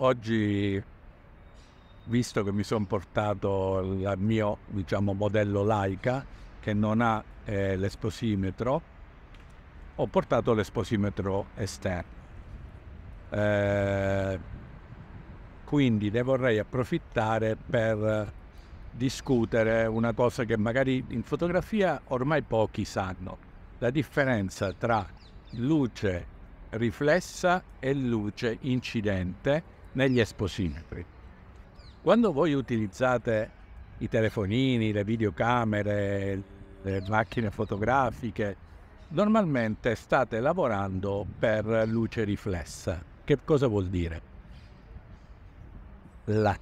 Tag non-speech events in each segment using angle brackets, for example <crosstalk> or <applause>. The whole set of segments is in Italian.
Oggi, visto che mi sono portato il mio diciamo, modello laica che non ha eh, l'esposimetro, ho portato l'esposimetro esterno. Eh, quindi ne vorrei approfittare per discutere una cosa che magari in fotografia ormai pochi sanno, la differenza tra luce riflessa e luce incidente negli esposimetri. Quando voi utilizzate i telefonini, le videocamere, le macchine fotografiche, normalmente state lavorando per luce riflessa. Che cosa vuol dire? La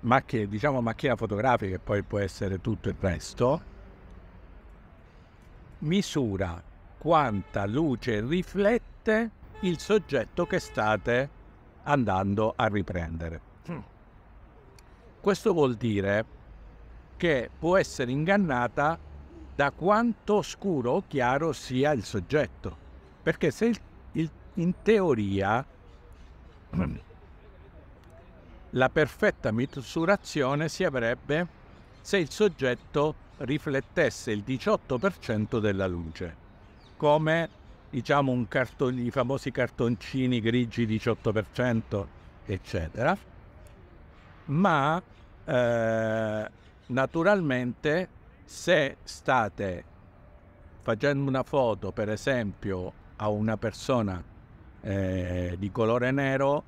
macchina, diciamo macchina fotografica, poi può essere tutto il resto, misura quanta luce riflette il soggetto che state andando a riprendere. Mm. Questo vuol dire che può essere ingannata da quanto scuro o chiaro sia il soggetto, perché se il, il, in teoria <clears throat> la perfetta misurazione si avrebbe se il soggetto riflettesse il 18% della luce, come diciamo carton, i famosi cartoncini grigi 18%, eccetera, ma eh, naturalmente se state facendo una foto, per esempio, a una persona eh, di colore nero,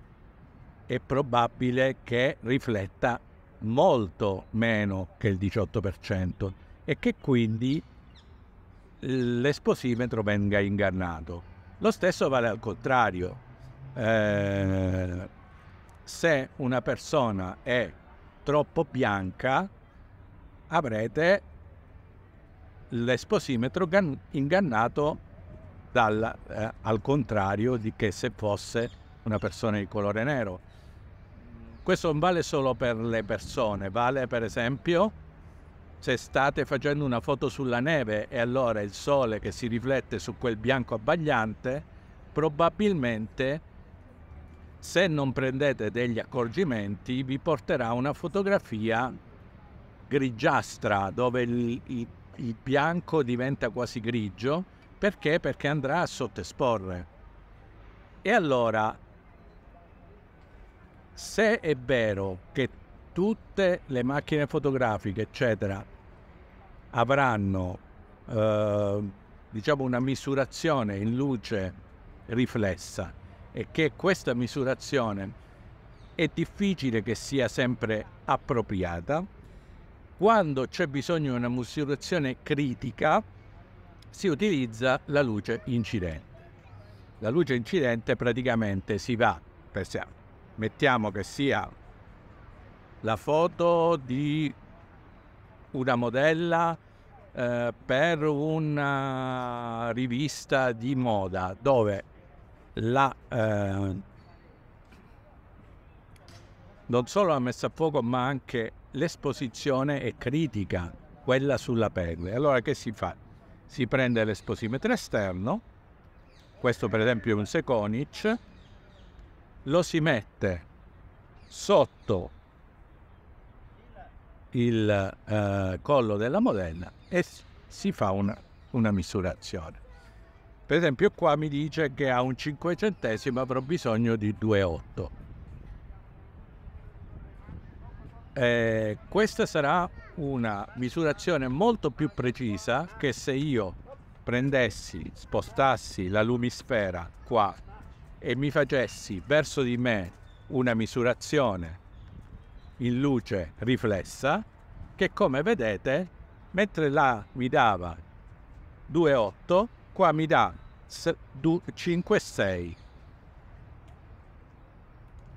è probabile che rifletta molto meno che il 18% e che quindi l'esposimetro venga ingannato. Lo stesso vale al contrario. Eh, se una persona è troppo bianca, avrete l'esposimetro ingannato dal, eh, al contrario di che se fosse una persona di colore nero. Questo non vale solo per le persone, vale per esempio se state facendo una foto sulla neve e allora il sole che si riflette su quel bianco abbagliante, probabilmente se non prendete degli accorgimenti vi porterà una fotografia grigiastra dove il, il, il bianco diventa quasi grigio perché? Perché andrà a sottesporre. E allora, se è vero che tutte le macchine fotografiche, eccetera, avranno eh, diciamo una misurazione in luce riflessa e che questa misurazione è difficile che sia sempre appropriata. Quando c'è bisogno di una misurazione critica si utilizza la luce incidente. La luce incidente praticamente si va, per esempio, mettiamo che sia la foto di una modella eh, per una rivista di moda dove la... Eh, non solo la messa a fuoco ma anche l'esposizione è critica, quella sulla pelle. Allora che si fa? Si prende l'esposimetro esterno, questo per esempio è un Seconic, lo si mette sotto il eh, collo della modella e si fa una, una, misurazione. Per esempio qua mi dice che a un 5 centesimo avrò bisogno di 2,8. Eh, questa sarà una misurazione molto più precisa che se io prendessi, spostassi la lumisfera qua e mi facessi verso di me una misurazione in luce riflessa che come vedete mentre là mi dava 2,8 qua mi dà 5,6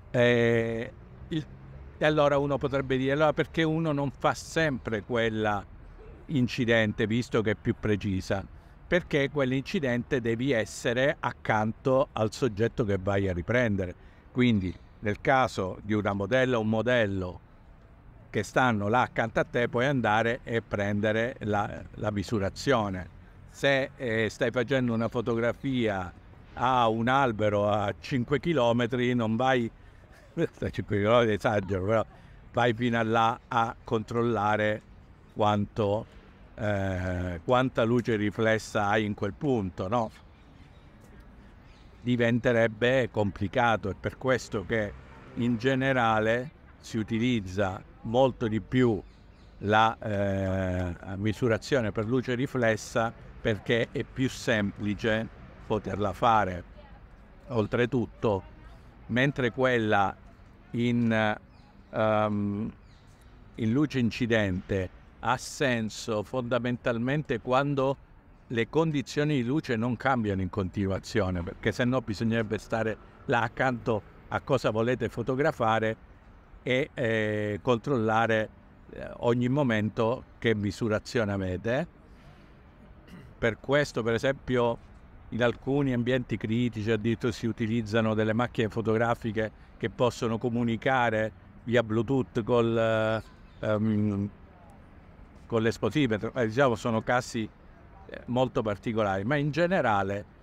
e, e allora uno potrebbe dire allora perché uno non fa sempre quella incidente visto che è più precisa perché quell'incidente devi essere accanto al soggetto che vai a riprendere quindi nel caso di una modella o un modello che stanno là accanto a te, puoi andare e prendere la, la misurazione. Se eh, stai facendo una fotografia a un albero a 5 km, non vai, 5 <laughs> km esagero, però vai fino a là a controllare quanto, eh, quanta luce riflessa hai in quel punto, no? diventerebbe complicato. È per questo che in generale si utilizza molto di più la eh, misurazione per luce riflessa perché è più semplice poterla fare. Oltretutto, mentre quella in, um, in luce incidente ha senso fondamentalmente quando le condizioni di luce non cambiano in continuazione, perché se no bisognerebbe stare là accanto a cosa volete fotografare e eh, controllare eh, ogni momento che misurazione avete. Per questo, per esempio, in alcuni ambienti critici addirittura si utilizzano delle macchine fotografiche che possono comunicare via Bluetooth col, eh, ehm, con l'esplosivo. Eh, diciamo sono casi eh. molto particolari, ma in generale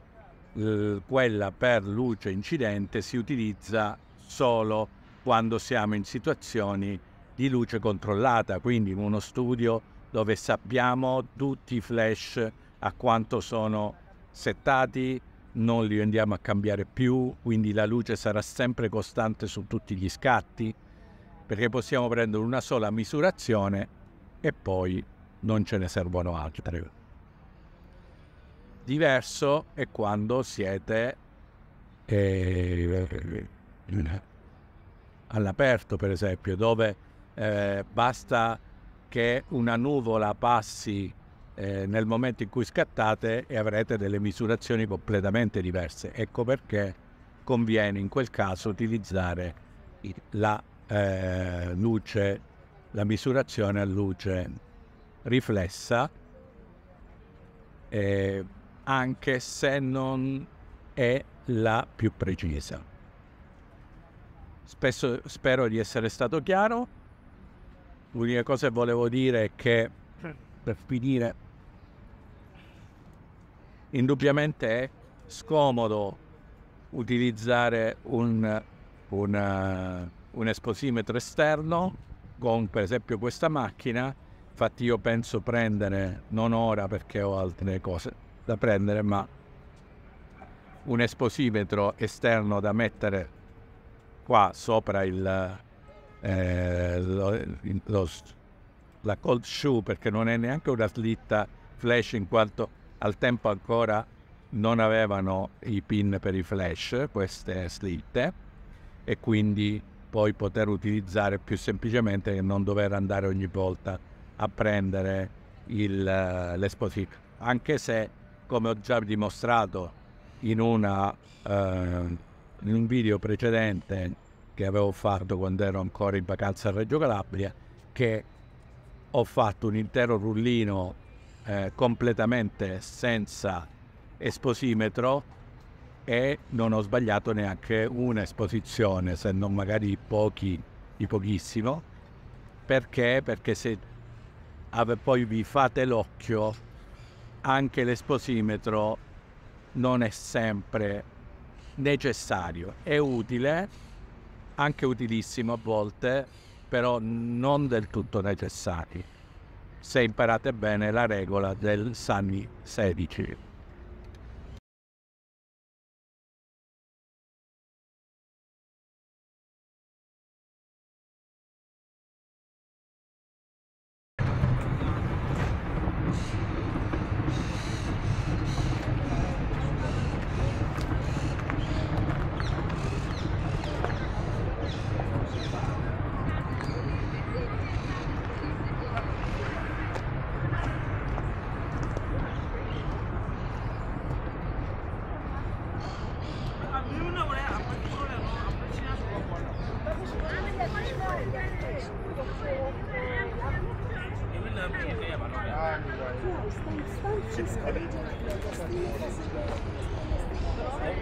quella per luce incidente si utilizza solo quando siamo in situazioni di luce controllata, quindi in uno studio dove sappiamo tutti i flash a quanto sono settati, non li andiamo a cambiare più, quindi la luce sarà sempre costante su tutti gli scatti, perché possiamo prendere una sola misurazione e poi non ce ne servono altre. Diverso è quando siete eh, all'aperto, per esempio, dove eh, basta che una nuvola passi eh, nel momento in cui scattate e avrete delle misurazioni completamente diverse. Ecco perché conviene in quel caso utilizzare la eh, luce, la misurazione a luce riflessa eh, anche se non è la più precisa. Spesso, spero di essere stato chiaro. L'unica cosa che volevo dire è che, per finire, indubbiamente è scomodo utilizzare un, un, eh, un esposimetro esterno con per esempio questa macchina. Infatti io penso prendere non ora perché ho altre cose da prendere, ma un esposimetro esterno da mettere qua sopra il, eh, lo, lo, la cold shoe perché non è neanche una slitta flash in quanto al tempo ancora non avevano i pin per i flash queste slitte e quindi poi poter utilizzare più semplicemente che non dover andare ogni volta a prendere eh, l'esposito anche se come ho già dimostrato in, una, eh, in un video precedente che avevo fatto quando ero ancora in vacanza a Reggio Calabria, che ho fatto un intero rullino eh, completamente senza esposimetro e non ho sbagliato neanche un'esposizione, se non magari pochi, di pochissimo. Perché? Perché se ave, poi vi fate l'occhio anche l'esposimetro non è sempre necessario, è utile, anche utilissimo a volte, però non del tutto necessario, se imparate bene la regola del Sani 16.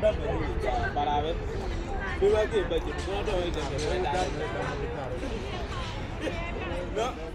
Baraber. no.